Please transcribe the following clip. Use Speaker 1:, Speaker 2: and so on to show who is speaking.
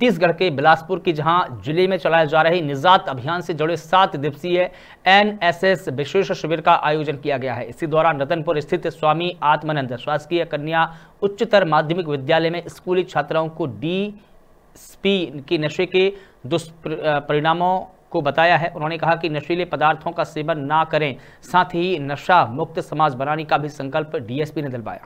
Speaker 1: छत्तीसगढ़ के बिलासपुर की जहां जिले में चलाए जा रहे निजात अभियान से जुड़े सात दिवसीय एनएसएस विशेष शिविर का आयोजन किया गया है इसी दौरान रतनपुर स्थित स्वामी आत्मानंद शासकीय कन्या उच्चतर माध्यमिक विद्यालय में स्कूली छात्राओं को डी स्पी के नशे के दुष्परिणामों को बताया है उन्होंने कहा कि नशीले पदार्थों का सेवन ना करें साथ ही नशा मुक्त समाज बनाने का भी संकल्प डीएसपी ने दिलवाया